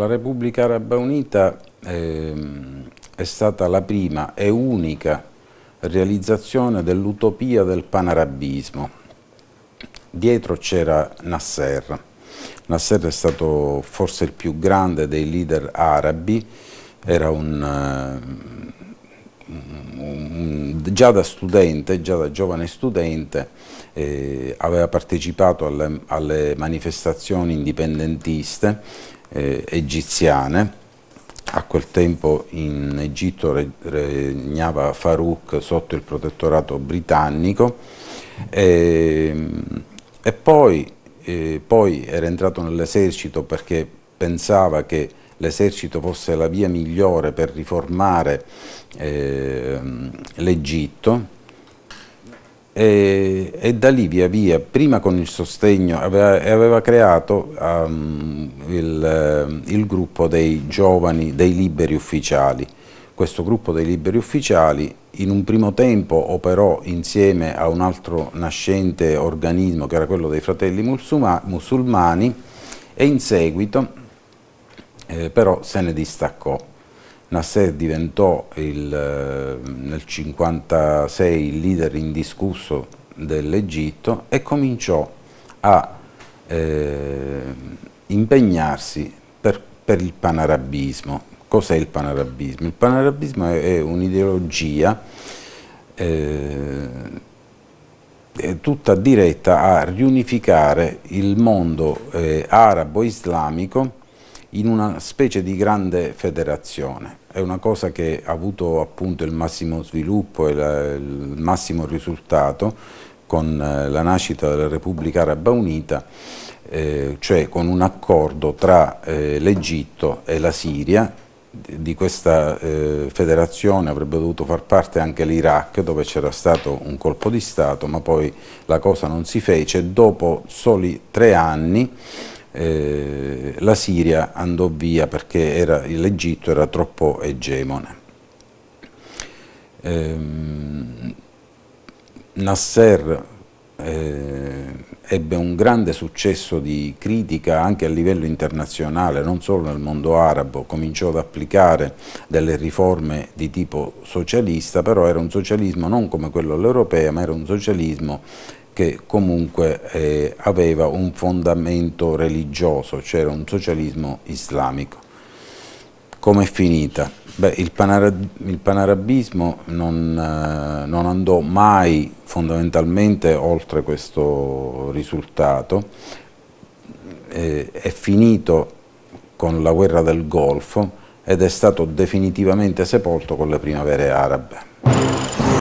La Repubblica Araba Unita ehm, è stata la prima e unica realizzazione dell'utopia del panarabismo. Dietro c'era Nasser. Nasser è stato forse il più grande dei leader arabi, era un... Eh, Mm, mm, mm, già da studente, già da giovane studente, eh, aveva partecipato alle, alle manifestazioni indipendentiste eh, egiziane, a quel tempo in Egitto regnava Farouk sotto il protettorato britannico e, ehm, e poi, eh, poi, era entrato nell'esercito perché pensava che l'esercito fosse la via migliore per riformare eh, l'Egitto e, e, da lì via via, prima con il sostegno, aveva, aveva creato um, il, il gruppo dei giovani, dei liberi ufficiali. Questo gruppo dei liberi ufficiali in un primo tempo operò insieme a un altro nascente organismo che era quello dei fratelli musulmani e in seguito eh, però se ne distaccò. Nasser diventò il, eh, nel 1956 il leader indiscusso dell'Egitto e cominciò a eh, impegnarsi per, per il panarabismo. Cos'è il panarabismo? Il panarabismo è, è un'ideologia eh, tutta diretta a riunificare il mondo eh, arabo-islamico in una specie di grande federazione. È una cosa che ha avuto appunto il massimo sviluppo e la, il massimo risultato con eh, la nascita della Repubblica Araba Unita, eh, cioè con un accordo tra eh, l'Egitto e la Siria di questa eh, federazione avrebbe dovuto far parte anche l'Iraq dove c'era stato un colpo di Stato ma poi la cosa non si fece dopo soli tre anni eh, la Siria andò via perché l'Egitto era troppo egemone. Ehm, Nasser eh, ebbe un grande successo di critica anche a livello internazionale, non solo nel mondo arabo, cominciò ad applicare delle riforme di tipo socialista, però era un socialismo non come quello all'europea, ma era un socialismo che comunque eh, aveva un fondamento religioso, c'era cioè un socialismo islamico. Come è finita? Beh, il, panarab il, panarabismo non, eh, non andò mai fondamentalmente oltre questo risultato, eh, è finito con la guerra del Golfo ed è stato definitivamente sepolto con le primavere arabe.